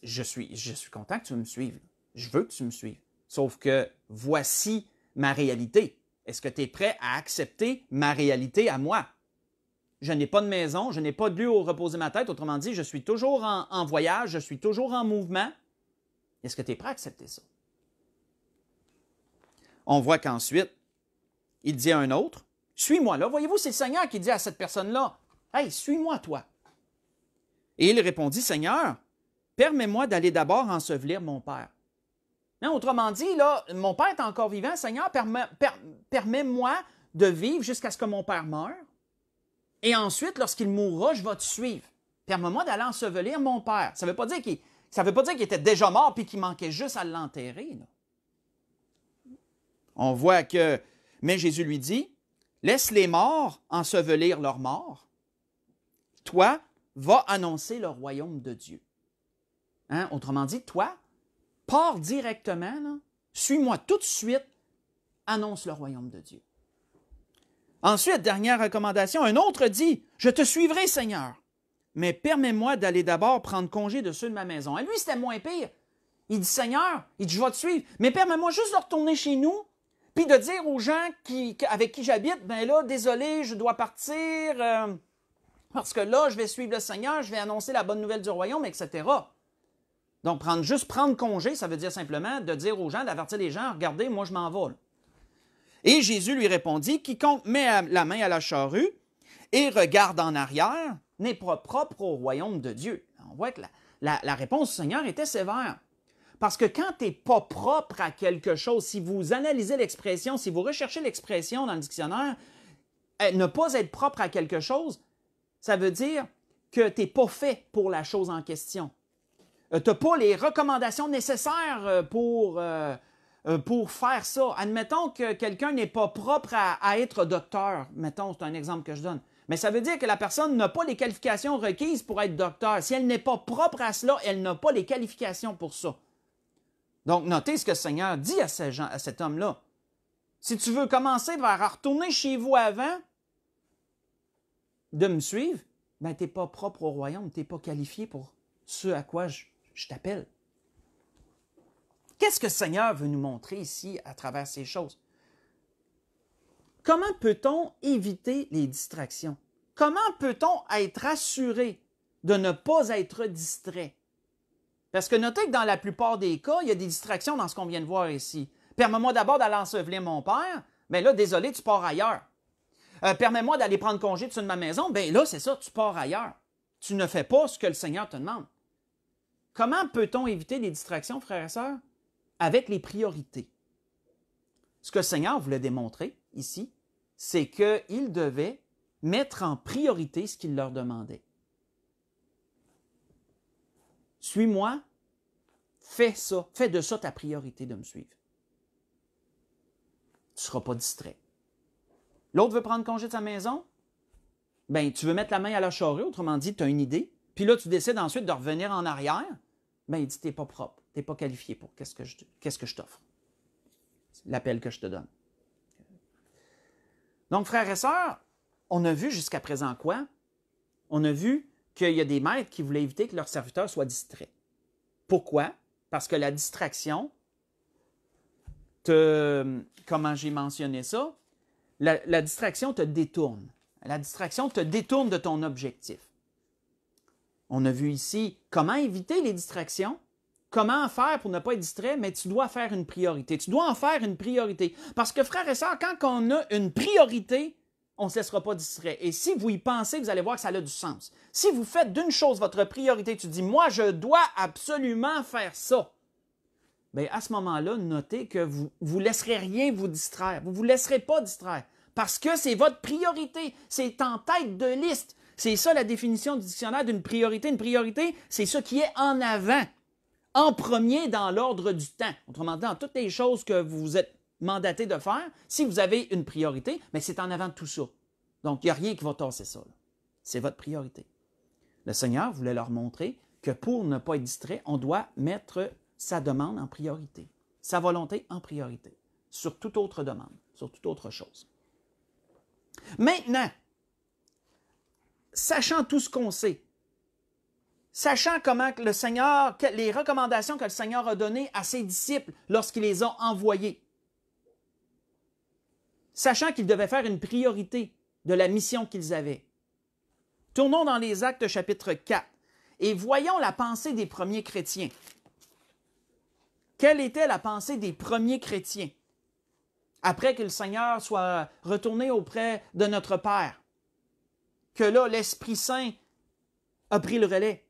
je, suis, je suis content que tu me suives, je veux que tu me suives, sauf que voici ma réalité. Est-ce que tu es prêt à accepter ma réalité à moi? Je n'ai pas de maison, je n'ai pas de lieu où reposer ma tête. Autrement dit, je suis toujours en, voyage, je suis toujours en mouvement. Est-ce que tu es prêt à accepter ça? On voit qu'ensuite, il dit à un autre, Suis-moi là. Voyez-vous, c'est le Seigneur qui dit à cette personne-là, Hey, suis-moi toi. Et il répondit, Seigneur, permets-moi d'aller d'abord ensevelir mon Père autrement dit, là, mon père est encore vivant. Seigneur, permets-moi de vivre jusqu'à ce que mon père meure. Et ensuite, lorsqu'il mourra, je vais te suivre. Permets-moi d'aller ensevelir mon père. Ça ne veut pas dire qu'il était déjà mort puis qu'il manquait juste à l'enterrer. On voit que. Mais Jésus lui dit Laisse les morts ensevelir leurs morts. Toi, va annoncer le royaume de Dieu. Hein? Autrement dit, toi, Pars directement, suis-moi tout de suite, annonce le royaume de Dieu. Ensuite, dernière recommandation, un autre dit, je te suivrai Seigneur, mais permets-moi d'aller d'abord prendre congé de ceux de ma maison. Et lui, c'était moins pire. Il dit, Seigneur, il dit, je vais te suivre, mais permets-moi juste de retourner chez nous, puis de dire aux gens qui, avec qui j'habite, ben là, désolé, je dois partir, euh, parce que là, je vais suivre le Seigneur, je vais annoncer la bonne nouvelle du royaume, etc. Donc, prendre, juste prendre congé, ça veut dire simplement de dire aux gens, d'avertir les gens, regardez, moi je m'envole. Et Jésus lui répondit, quiconque met la main à la charrue et regarde en arrière n'est pas propre au royaume de Dieu. On voit que la, la réponse du Seigneur était sévère. Parce que quand tu n'es pas propre à quelque chose, si vous analysez l'expression, si vous recherchez l'expression dans le dictionnaire, eh, ne pas être propre à quelque chose, ça veut dire que tu n'es pas fait pour la chose en question. Euh, tu n'as pas les recommandations nécessaires euh, pour, euh, pour faire ça. Admettons que quelqu'un n'est pas propre à, être docteur. Mettons, c'est un exemple que je donne. Mais ça veut dire que la personne n'a pas les qualifications requises pour être docteur. Si elle n'est pas propre à cela, elle n'a pas les qualifications pour ça. Donc, notez ce que le Seigneur dit à, cet homme-là. Si tu veux commencer par retourner chez vous avant de me suivre, ben, tu n'es pas propre au royaume, tu n'es pas qualifié pour ce à quoi je je t'appelle. Qu'est-ce que le Seigneur veut nous montrer ici à travers ces choses? Comment peut-on éviter les distractions? Comment peut-on être assuré de ne pas être distrait? Parce que notez que dans la plupart des cas, il y a des distractions dans ce qu'on vient de voir ici. Permets-moi d'abord d'aller ensevelir mon père, mais ben là, désolé, tu pars ailleurs. Euh, permets-moi d'aller prendre congé de ma maison, ben là, c'est ça, tu pars ailleurs. Tu ne fais pas ce que le Seigneur te demande. Comment peut-on éviter les distractions, frères et sœurs? Avec les priorités. Ce que le Seigneur voulait démontrer ici, c'est qu'il devait mettre en priorité ce qu'il leur demandait. Suis-moi, fais ça, fais de ça ta priorité de me suivre. Tu ne seras pas distrait. L'autre veut prendre congé de sa maison? Ben, tu veux mettre la main à la charrue, autrement dit, tu as une idée. Puis là, tu décides ensuite de revenir en arrière ben, il dit n'es pas propre, n'es pas qualifié pour qu'est-ce que je, qu'est-ce je t'offre. L'appel que je te donne. Donc, frères et sœurs, on a vu jusqu'à présent quoi? On a vu qu'il y a des maîtres qui voulaient éviter que leurs serviteurs soient distraits. Pourquoi? Parce que la distraction, te, comment j'ai mentionné ça, la distraction te détourne. La distraction te détourne de ton objectif. On a vu ici comment éviter les distractions, comment faire pour ne pas être distrait, mais tu dois faire une priorité. Tu dois en faire une priorité. Parce que frères et sœurs, quand on a une priorité, on ne se laissera pas distrait. Et si vous y pensez, vous allez voir que ça a du sens. Si vous faites d'une chose votre priorité, tu dis, moi, je dois absolument faire ça. Bien, à ce moment-là, notez que vous ne laisserez rien vous distraire. Vous ne vous laisserez pas distraire. Parce que c'est votre priorité. C'est en tête de liste. C'est ça la définition du dictionnaire d'une priorité. Une priorité, c'est ce qui est en avant, en premier dans l'ordre du temps. Autrement dit, dans toutes les choses que vous vous êtes mandaté de faire, si vous avez une priorité, mais c'est en avant de tout ça. Donc, il n'y a rien qui va tasser ça. C'est votre priorité. Le Seigneur voulait leur montrer que pour ne pas être distrait, on doit mettre sa demande en priorité, sa volonté en priorité, sur toute autre demande, sur toute autre chose. Maintenant, sachant tout ce qu'on sait, sachant comment le Seigneur, les recommandations que le Seigneur a données à ses disciples lorsqu'ils les ont envoyés, sachant qu'ils devaient faire une priorité de la mission qu'ils avaient. Tournons dans les Actes chapitre 4 et voyons la pensée des premiers chrétiens. Quelle était la pensée des premiers chrétiens après que le Seigneur soit retourné auprès de notre Père? que là, l'Esprit Saint a pris le relais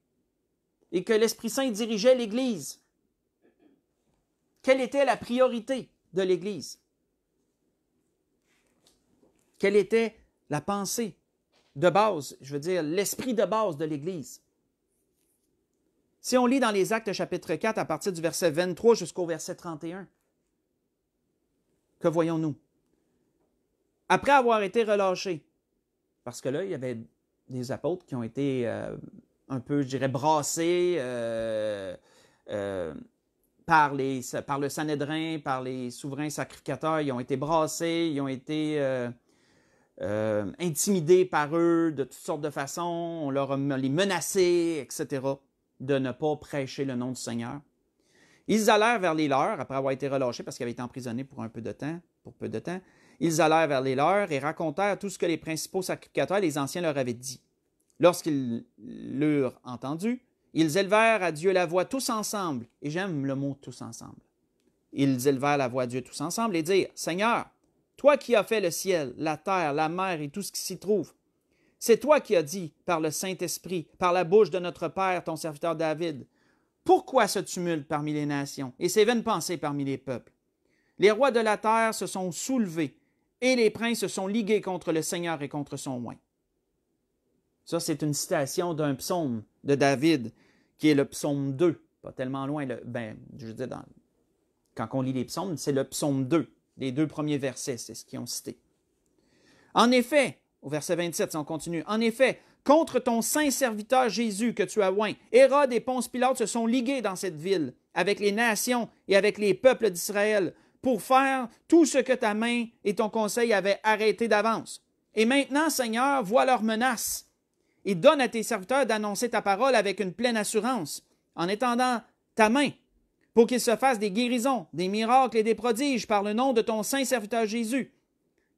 et que l'Esprit Saint dirigeait l'Église. Quelle était la priorité de l'Église? Quelle était la pensée de base, je veux dire, l'esprit de base de l'Église? Si on lit dans les Actes chapitre 4 à partir du verset 23 jusqu'au verset 31, que voyons-nous? Après avoir été relâché, parce que là, il y avait des apôtres qui ont été euh, un peu, je dirais, brassés euh, euh, par, par le Sanhédrin, par les souverains sacrificateurs. Ils ont été brassés, ils ont été intimidés par eux de toutes sortes de façons. On leur a les menacé, etc., de ne pas prêcher le nom du Seigneur. Ils allèrent vers les leurs après avoir été relâchés parce qu'ils avaient été emprisonnés pour un peu de temps, pour peu de temps. Ils allèrent vers les leurs et racontèrent tout ce que les principaux sacrificateurs et les anciens leur avaient dit. Lorsqu'ils l'eurent entendu, ils élevèrent à Dieu la voix tous ensemble, et j'aime le mot tous ensemble. Ils élevèrent la voix à Dieu tous ensemble et dirent, Seigneur, toi qui as fait le ciel, la terre, la mer et tout ce qui s'y trouve, c'est toi qui as dit par le Saint-Esprit, par la bouche de notre Père, ton serviteur David, pourquoi ce tumulte parmi les nations et ces vaines pensées parmi les peuples? Les rois de la terre se sont soulevés et les princes se sont ligués contre le Seigneur et contre son oint. Ça, c'est une citation d'un psaume de David, qui est le psaume 2, pas tellement loin. Le, ben, je quand on lit les psaumes, c'est le psaume 2, les deux premiers versets, c'est ce qu'ils ont cité. En effet, au verset 27, si on continue, en effet, contre ton saint serviteur Jésus que tu as oint, Hérode et Ponce Pilate se sont ligués dans cette ville, avec les nations et avec les peuples d'Israël, pour faire tout ce que ta main et ton conseil avaient arrêté d'avance. Et maintenant, Seigneur, vois leurs menaces et donne à tes serviteurs d'annoncer ta parole avec une pleine assurance, en étendant ta main, pour qu'ils se fassent des guérisons, des miracles et des prodiges par le nom de ton saint serviteur Jésus.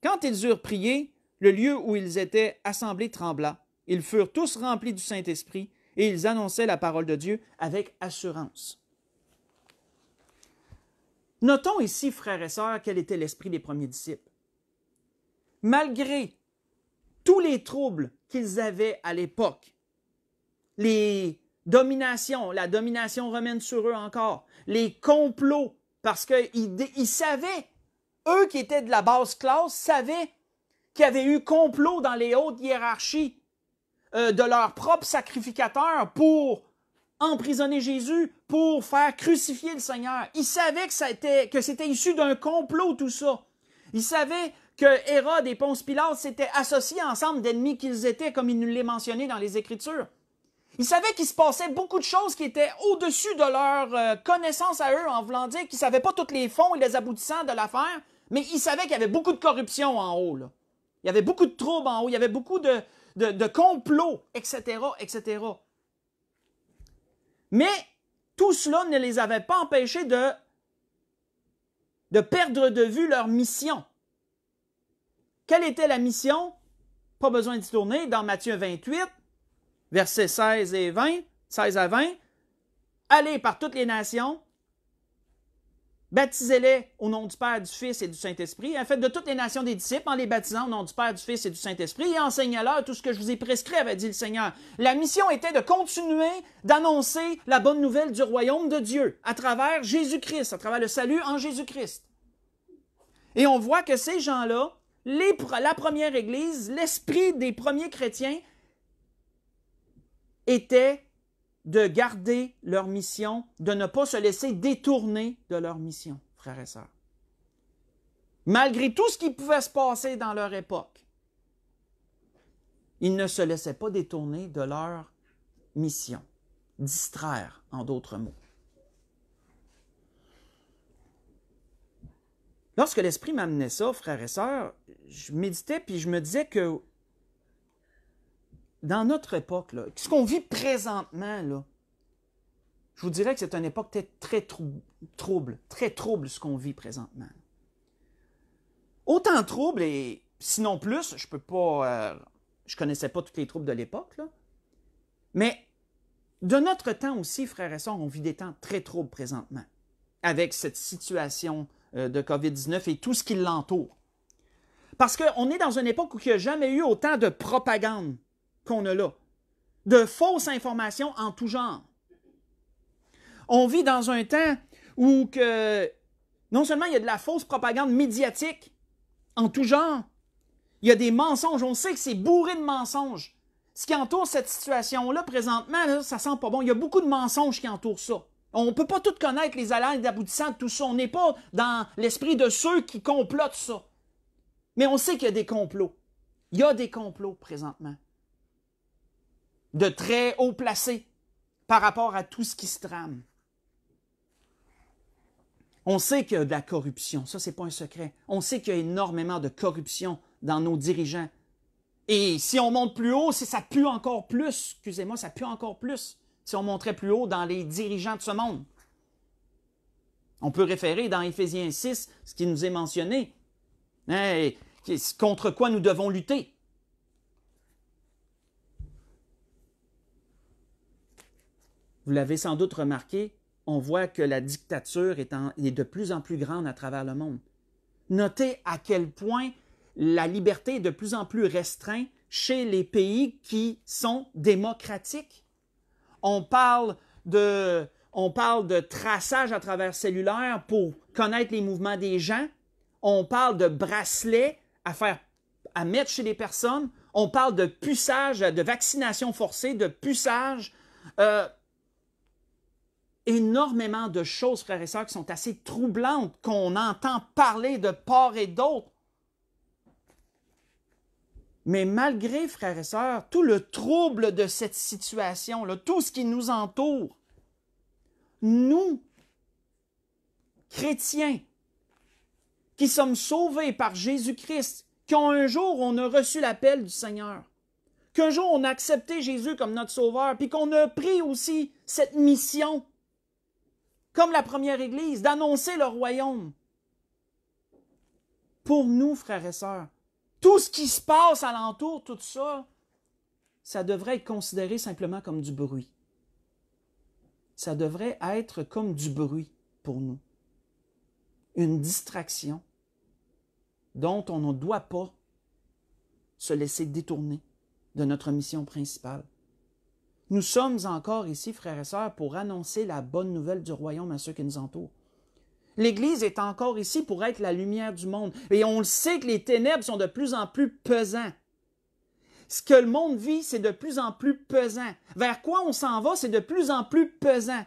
Quand ils eurent prié, le lieu où ils étaient assemblés trembla. Ils furent tous remplis du Saint-Esprit, et ils annonçaient la parole de Dieu avec assurance. Notons ici, frères et sœurs, quel était l'esprit des premiers disciples. Malgré tous les troubles qu'ils avaient à l'époque, les dominations, la domination romaine sur eux encore, les complots, parce qu'ils ils savaient, eux qui étaient de la basse classe, savaient qu'il y avait eu complot dans les hautes hiérarchies euh, de leurs propres sacrificateurs pour emprisonner Jésus pour faire crucifier le Seigneur. Ils savaient que, ça que c'était issu d'un complot, tout ça. Ils savaient que Hérode et Ponce Pilate s'étaient associés ensemble d'ennemis qu'ils étaient, comme il nous l'est mentionné dans les Écritures. Ils savaient qu'il se passait beaucoup de choses qui étaient au-dessus de leur euh, connaissance à eux, en voulant dire qu'ils ne savaient pas tous les fonds et les aboutissants de l'affaire, mais ils savaient qu'il y avait beaucoup de corruption en haut. Il y avait beaucoup de troubles en haut, il y avait beaucoup de, de complots, etc., etc. Mais tout cela ne les avait pas empêchés de, de perdre de vue leur mission. Quelle était la mission? Pas besoin d'y tourner. Dans Matthieu 28, versets 16 et 20, 16 à 20, Allez par toutes les nations, Baptisez-les au nom du Père, du Fils et du Saint-Esprit. En fait, de toutes les nations des disciples, en les baptisant au nom du Père, du Fils et du Saint-Esprit, et enseignez-leur tout ce que je vous ai prescrit, avait dit le Seigneur. La mission était de continuer d'annoncer la bonne nouvelle du royaume de Dieu à travers Jésus-Christ, à travers le salut en Jésus-Christ. Et on voit que ces gens-là, la première Église, l'esprit des premiers chrétiens, était de garder leur mission, de ne pas se laisser détourner de leur mission, frères et sœurs. Malgré tout ce qui pouvait se passer dans leur époque, ils ne se laissaient pas détourner de leur mission, distraire en d'autres mots. Lorsque l'Esprit m'amenait ça, frères et sœurs, je méditais puis je me disais que dans notre époque, ce qu'on vit présentement, là, je vous dirais que c'est une époque très, très trouble, très trouble ce qu'on vit présentement. Autant trouble et sinon plus, je peux pas, euh, connaissais pas toutes les troubles de l'époque, mais de notre temps aussi, frères et sœurs, on vit des temps très troubles présentement, avec cette situation euh, de COVID-19 et tout ce qui l'entoure. Parce qu'on est dans une époque où il n'y a jamais eu autant de propagande qu'on a là, de fausses informations en tout genre. On vit dans un temps où que non seulement il y a de la fausse propagande médiatique en tout genre, il y a des mensonges, on sait que c'est bourré de mensonges. Ce qui entoure cette situation-là présentement, là, ça sent pas bon. Il y a beaucoup de mensonges qui entourent ça. On ne peut pas tout connaître les aléas et de tout ça. On n'est pas dans l'esprit de ceux qui complotent ça. Mais on sait qu'il y a des complots. Il y a des complots présentement de très haut placé par rapport à tout ce qui se trame. On sait qu'il y a de la corruption, ça c'est pas un secret. On sait qu'il y a énormément de corruption dans nos dirigeants. Et si on monte plus haut, si ça pue encore plus, excusez-moi, ça pue encore plus si on montrait plus haut dans les dirigeants de ce monde. On peut référer dans Éphésiens 6 ce qui nous est mentionné, contre quoi nous devons lutter. Vous l'avez sans doute remarqué, on voit que la dictature est, de plus en plus grande à travers le monde. Notez à quel point la liberté est de plus en plus restreinte chez les pays qui sont démocratiques. On parle de, on parle de traçage à travers cellulaire pour connaître les mouvements des gens. On parle de bracelets à faire, à mettre chez les personnes. On parle de puçage, de vaccination forcée, de puçage. Euh, énormément de choses, frères et sœurs, qui sont assez troublantes, qu'on entend parler de part et d'autre. Mais malgré, frères et sœurs, tout le trouble de cette situation, là, tout ce qui nous entoure, nous, chrétiens, qui sommes sauvés par Jésus-Christ, qu'un jour on a reçu l'appel du Seigneur, qu'un jour on a accepté Jésus comme notre Sauveur, puis qu'on a pris aussi cette mission comme la première Église, d'annoncer le royaume. Pour nous, frères et sœurs, tout ce qui se passe alentour, tout ça, ça devrait être considéré simplement comme du bruit. Ça devrait être comme du bruit pour nous. Une distraction dont on ne doit pas se laisser détourner de notre mission principale. Nous sommes encore ici, frères et sœurs, pour annoncer la bonne nouvelle du royaume à ceux qui nous entourent. L'Église est encore ici pour être la lumière du monde. Et on le sait que les ténèbres sont de plus en plus pesants. Ce que le monde vit, c'est de plus en plus pesant. Vers quoi on s'en va, c'est de plus en plus pesant.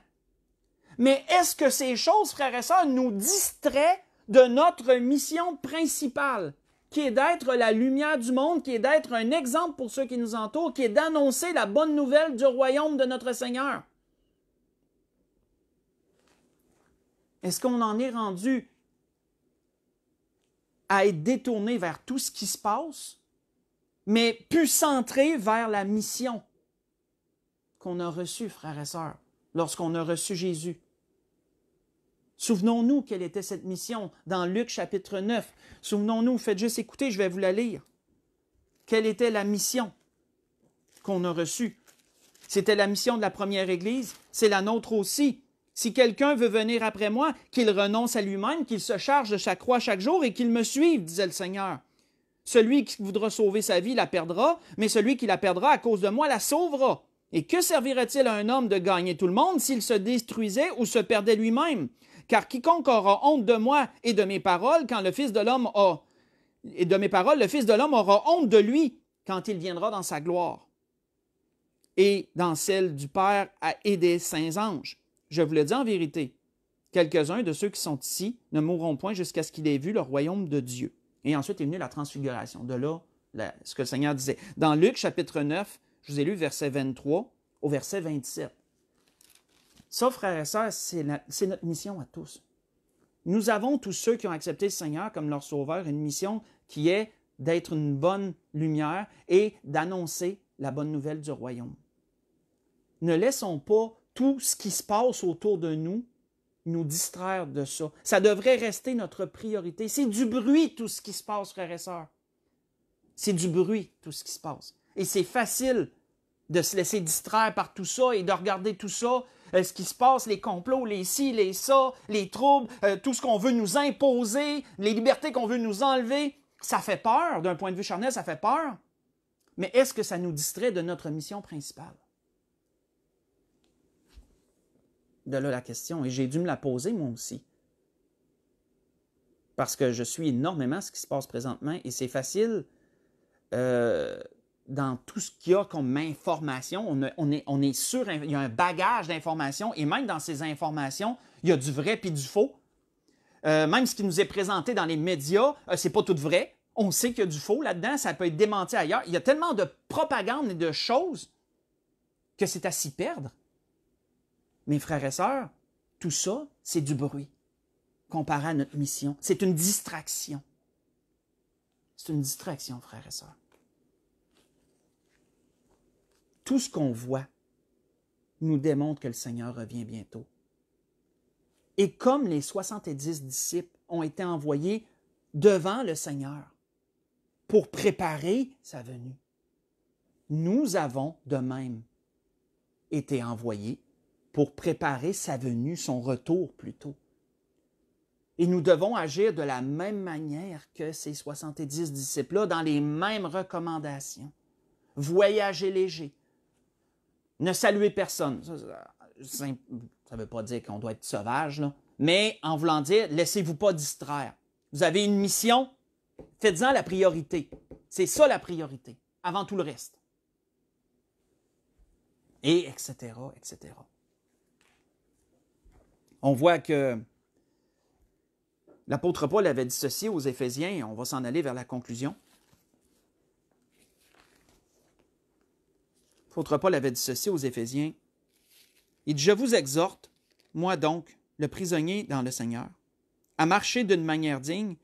Mais est-ce que ces choses, frères et sœurs, nous distraient de notre mission principale? qui est d'être la lumière du monde, qui est d'être un exemple pour ceux qui nous entourent, qui est d'annoncer la bonne nouvelle du royaume de notre Seigneur. Est-ce qu'on en est rendu à être détourné vers tout ce qui se passe, mais plus centré vers la mission qu'on a reçue, frères et sœurs, lorsqu'on a reçu Jésus? Souvenons-nous quelle était cette mission dans Luc chapitre 9. Souvenons-nous, faites juste écouter, je vais vous la lire. Quelle était la mission qu'on a reçue? C'était la mission de la première Église, c'est la nôtre aussi. Si quelqu'un veut venir après moi, qu'il renonce à lui-même, qu'il se charge de sa croix chaque jour et qu'il me suive, disait le Seigneur. Celui qui voudra sauver sa vie la perdra, mais celui qui la perdra à cause de moi la sauvera. Et que servirait-il à un homme de gagner tout le monde s'il se détruisait ou se perdait lui-même? Car quiconque aura honte de moi et de mes paroles quand le Fils de l'homme a et de mes paroles, le Fils de l'homme aura honte de lui quand il viendra dans sa gloire et dans celle du Père et des saints anges. Je vous le dis en vérité, quelques-uns de ceux qui sont ici ne mourront point jusqu'à ce qu'il ait vu le royaume de Dieu. Et ensuite est venue la transfiguration. De là, ce que le Seigneur disait. Dans Luc chapitre 9, je vous ai lu verset 23 au verset 27. Ça, frères et sœurs, c'est notre mission à tous. Nous avons, tous ceux qui ont accepté le Seigneur comme leur sauveur, une mission qui est d'être une bonne lumière et d'annoncer la bonne nouvelle du royaume. Ne laissons pas tout ce qui se passe autour de nous nous distraire de ça. Ça devrait rester notre priorité. C'est du bruit tout ce qui se passe, frères et sœurs. C'est du bruit tout ce qui se passe. Et c'est facile de se laisser distraire par tout ça et de regarder tout ça euh, ce qui se passe, les complots, les ci, les ça, les troubles, euh, tout ce qu'on veut nous imposer, les libertés qu'on veut nous enlever, ça fait peur, d'un point de vue charnel, ça fait peur. Mais est-ce que ça nous distrait de notre mission principale? De là la question, et j'ai dû me la poser moi aussi. Parce que je suis énormément ce qui se passe présentement, et c'est facile euh, dans tout ce qu'il y a comme information. On, est, on sûr, il y a un bagage d'informations et même dans ces informations, il y a du vrai puis du faux. Euh, même ce qui nous est présenté dans les médias, euh, c'est pas tout vrai. On sait qu'il y a du faux là-dedans, ça peut être démenti ailleurs. Il y a tellement de propagande et de choses que c'est à s'y perdre. Mes frères et sœurs, tout ça, c'est du bruit comparé à notre mission. C'est une distraction. C'est une distraction, frères et sœurs tout ce qu'on voit nous démontre que le Seigneur revient bientôt. Et comme les 70 disciples ont été envoyés devant le Seigneur pour préparer sa venue, nous avons de même été envoyés pour préparer sa venue, son retour plutôt. Et nous devons agir de la même manière que ces 70 disciples-là, dans les mêmes recommandations. Voyager léger, ne saluez personne. Ça ne veut pas dire qu'on doit être sauvage, mais en voulant dire, laissez-vous pas distraire. Vous avez une mission, faites-en la priorité. C'est ça la priorité, avant tout le reste. Et etc., etc. On voit que l'apôtre Paul avait dit ceci aux Éphésiens, et on va s'en aller vers la conclusion. L'apôtre Paul avait dit ceci aux Éphésiens. Il dit, je vous exhorte, moi donc, le prisonnier dans le Seigneur, à marcher d'une manière digne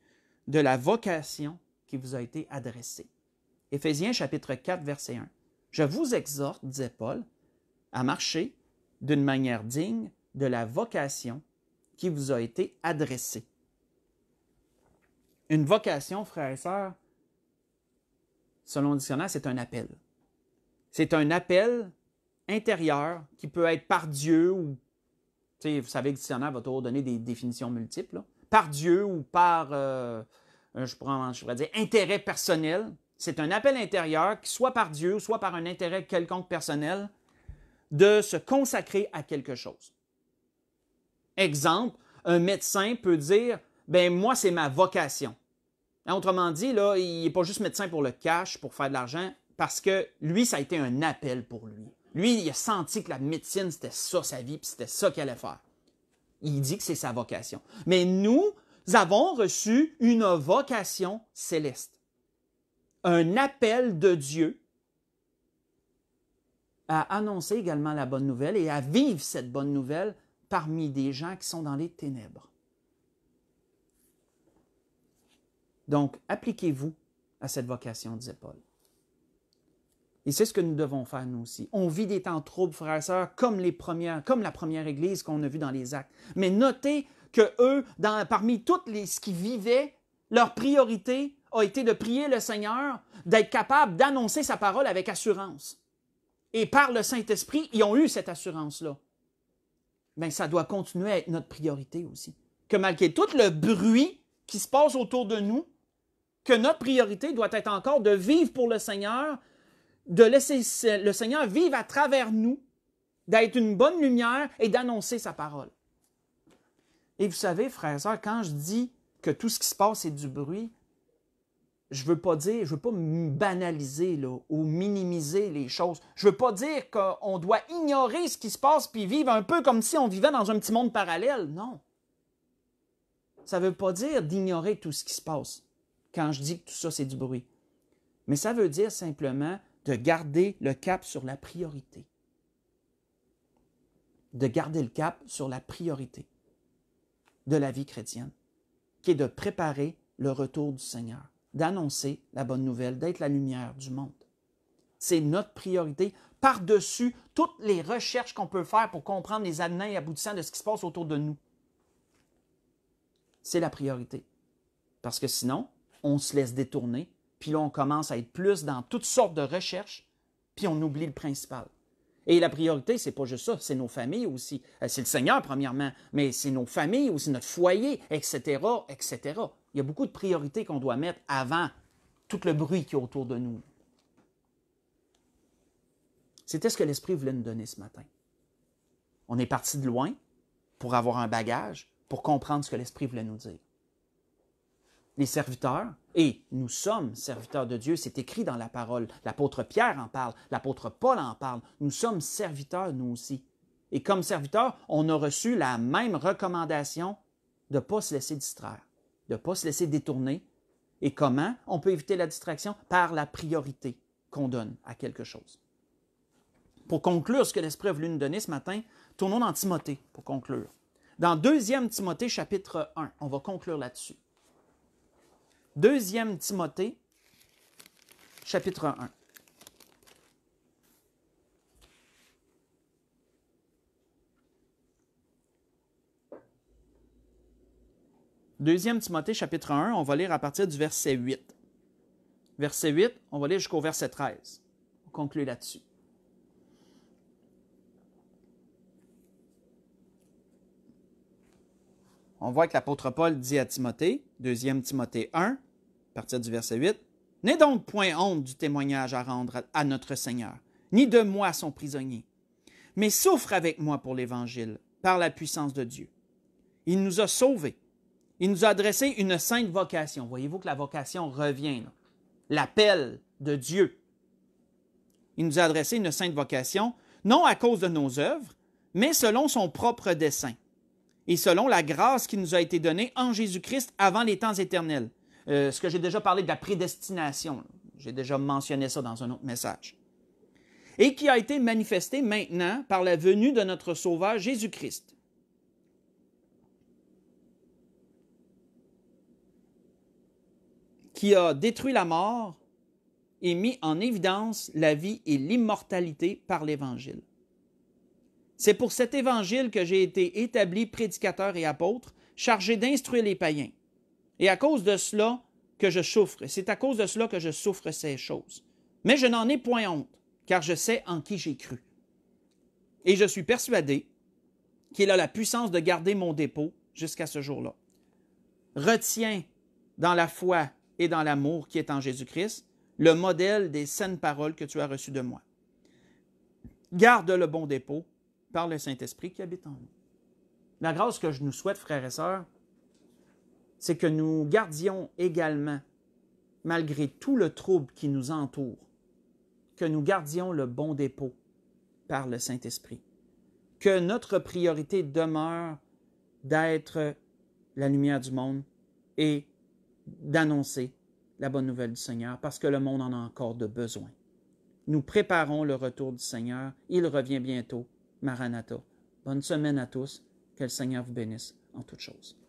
de la vocation qui vous a été adressée. Éphésiens chapitre 4, verset 1. Je vous exhorte, disait Paul, à marcher d'une manière digne de la vocation qui vous a été adressée. Une vocation, frères et sœurs, selon le dictionnaire, c'est un appel. C'est un appel intérieur qui peut être par Dieu ou, vous savez que le dictionnaire va toujours donner des définitions multiples, par Dieu ou par, euh, je, prends, je pourrais dire, intérêt personnel. C'est un appel intérieur qui, soit par Dieu, soit par un intérêt quelconque personnel, de se consacrer à quelque chose. Exemple, un médecin peut dire ben moi c'est ma vocation. Autrement dit là, il n'est pas juste médecin pour le cash, pour faire de l'argent parce que lui, ça a été un appel pour lui. Lui, il a senti que la médecine, c'était ça sa vie, puis c'était ça qu'il allait faire. Il dit que c'est sa vocation. Mais nous avons reçu une vocation céleste, un appel de Dieu à annoncer également la bonne nouvelle et à vivre cette bonne nouvelle parmi des gens qui sont dans les ténèbres. Donc, appliquez-vous à cette vocation, disait Paul. Et c'est ce que nous devons faire, nous aussi. On vit des temps troubles, frères et sœurs, comme, les premières, comme la première Église qu'on a vue dans les actes. Mais notez que eux, parmi tout les, ce qu'ils vivaient, leur priorité a été de prier le Seigneur, d'être capable d'annoncer sa parole avec assurance. Et par le Saint-Esprit, ils ont eu cette assurance-là. Mais ben, ça doit continuer à être notre priorité aussi. Que malgré tout le bruit qui se passe autour de nous, que notre priorité doit être encore de vivre pour le Seigneur, de laisser le Seigneur vivre à travers nous, d'être une bonne lumière et d'annoncer sa parole. Et vous savez, frères et sœurs, quand je dis que tout ce qui se passe est du bruit, je ne veux pas dire, je veux pas banaliser ou minimiser les choses. Je ne veux pas dire qu'on doit ignorer ce qui se passe puis vivre un peu comme si on vivait dans un petit monde parallèle. Non. Ça ne veut pas dire d'ignorer tout ce qui se passe quand je dis que tout ça, c'est du bruit. Mais ça veut dire simplement de garder le cap sur la priorité. De garder le cap sur la priorité de la vie chrétienne, qui est de préparer le retour du Seigneur, d'annoncer la bonne nouvelle, d'être la lumière du monde. C'est notre priorité par-dessus toutes les recherches qu'on peut faire pour comprendre les années et aboutissants de ce qui se passe autour de nous. C'est la priorité. Parce que sinon, on se laisse détourner puis là, on commence à être plus dans toutes sortes de recherches, puis on oublie le principal. Et la priorité, c'est pas juste ça, c'est nos familles aussi. Euh, c'est le Seigneur, premièrement, mais c'est nos familles aussi, notre foyer, etc., etc. Il y a beaucoup de priorités qu'on doit mettre avant tout le bruit qui est autour de nous. C'était ce que l'Esprit voulait nous donner ce matin. On est parti de loin pour avoir un bagage, pour comprendre ce que l'Esprit voulait nous dire. Les serviteurs, et nous sommes serviteurs de Dieu, c'est écrit dans la parole. L'apôtre Pierre en parle, l'apôtre Paul en parle. Nous sommes serviteurs, nous aussi. Et comme serviteurs, on a reçu la même recommandation de ne pas se laisser distraire, de ne pas se laisser détourner. Et comment on peut éviter la distraction? Par la priorité qu'on donne à quelque chose. Pour conclure ce que l'Esprit a voulu nous donner ce matin, tournons dans Timothée pour conclure. Dans 2 Timothée chapitre 1, on va conclure là-dessus. Deuxième Timothée, chapitre 1. Deuxième Timothée chapitre 1, on va lire à partir du verset 8. Verset 8, on va lire jusqu'au verset 13. On conclut là-dessus. On voit que l'apôtre Paul dit à Timothée, 2 Timothée 1, partir du verset 8. N'aie donc point honte du témoignage à rendre à notre Seigneur, ni de moi son prisonnier, mais souffre avec moi pour l'Évangile, par la puissance de Dieu. Il nous a sauvés. Il nous a adressé une sainte vocation. Voyez-vous que la vocation revient, l'appel de Dieu. Il nous a adressé une sainte vocation, non à cause de nos œuvres, mais selon son propre dessein, et selon la grâce qui nous a été donnée en Jésus-Christ avant les temps éternels, euh, ce que j'ai déjà parlé de la prédestination. J'ai déjà mentionné ça dans un autre message. Et qui a été manifesté maintenant par la venue de notre Sauveur Jésus-Christ. Qui a détruit la mort et mis en évidence la vie et l'immortalité par l'Évangile. C'est pour cet Évangile que j'ai été établi prédicateur et apôtre, chargé d'instruire les païens et à cause de cela que je souffre. Et c'est à cause de cela que je souffre ces choses. Mais je n'en ai point honte, car je sais en qui j'ai cru. Et je suis persuadé qu'il a la puissance de garder mon dépôt jusqu'à ce jour-là. Retiens dans la foi et dans l'amour qui est en Jésus-Christ le modèle des saines paroles que tu as reçues de moi. Garde le bon dépôt par le Saint-Esprit qui habite en nous. La grâce que je nous souhaite, frères et sœurs, c'est que nous gardions également, malgré tout le trouble qui nous entoure, que nous gardions le bon dépôt par le Saint-Esprit, que notre priorité demeure d'être la lumière du monde et d'annoncer la bonne nouvelle du Seigneur, parce que le monde en a encore de besoin. Nous préparons le retour du Seigneur. Il revient bientôt. Maranatha. Bonne semaine à tous. Que le Seigneur vous bénisse en toutes choses.